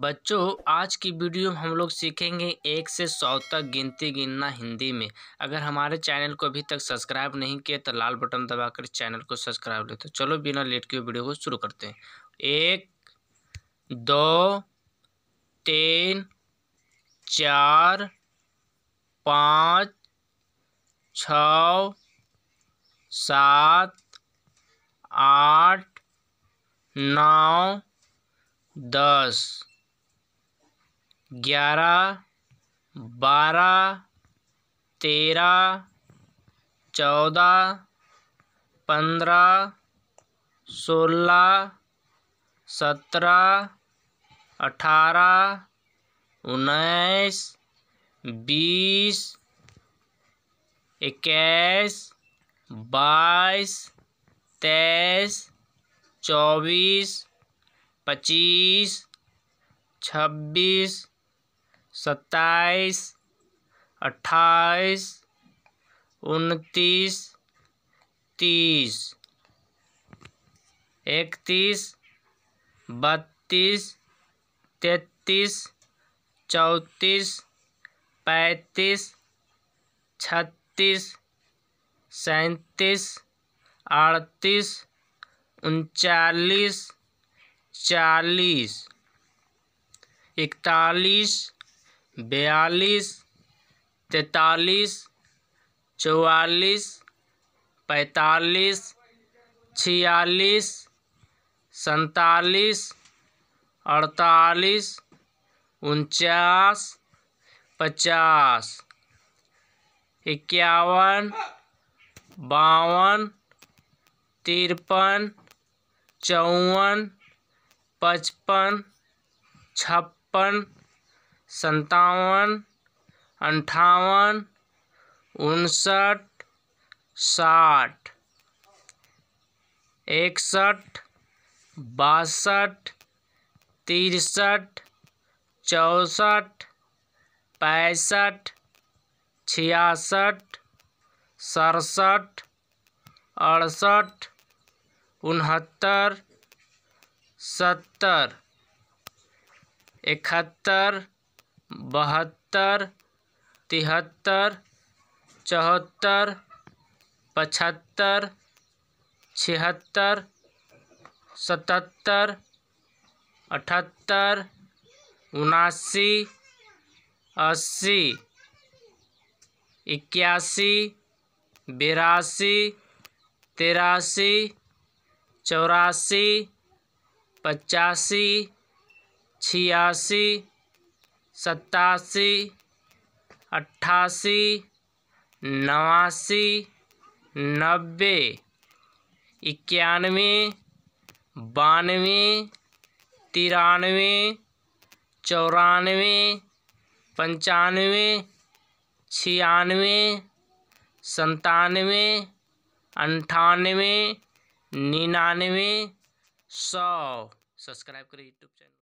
बच्चों आज की वीडियो में हम लोग सीखेंगे एक से सौ तक गिनती गिनना हिंदी में अगर हमारे चैनल को अभी तक सब्सक्राइब नहीं किया तो लाल बटन दबाकर चैनल को सब्सक्राइब ले तो चलो बिना लेट के वीडियो को शुरू करते हैं एक दो तीन चार पाँच छ सात आठ नौ दस ग्यारह बारह तेरह चौदह पंद्रह सोलह सत्रह अठारह उन्नीस बीस इक्कीस बाईस तेईस चौबीस पच्चीस छब्बीस सत्ताईस अट्ठाईस उनतीस तीस इकतीस बत्तीस तैतीस चौंतीस पैंतीस छत्तीस सैंतीस अड़तीस उनचालीस चालीस इकतालीस बयालीस तैतालीस चौवालीस पैंतालीस छियालीस सैतालीस अड़तालीस उनचास पचास इक्यावन बावन तिरपन चौवन पचपन छप्पन संतावन अंठावन उनसठ साठ इकसठ बासठ तिरसठ चौसठ पैंसठ छियासठ सड़सठ अड़सठ उनहत्तर सत्तर इकहत्तर बहत्तर तिहत्तर चौहत्तर पचहत्तर छिहत्तर सतहत्तर अठहत्तर उनासी अस्सी इक्यासी बिरासी तिरासी चौरासी पचासी छियासी सतासी अट्ठासी नवासी नब्बे इक्यानवे बानवे तिरानवे चौरानवे पंचानवे छियानवे संतानवे अंठानवे निन्यानवे सौ सब्सक्राइब करें यूट्यूब चैनल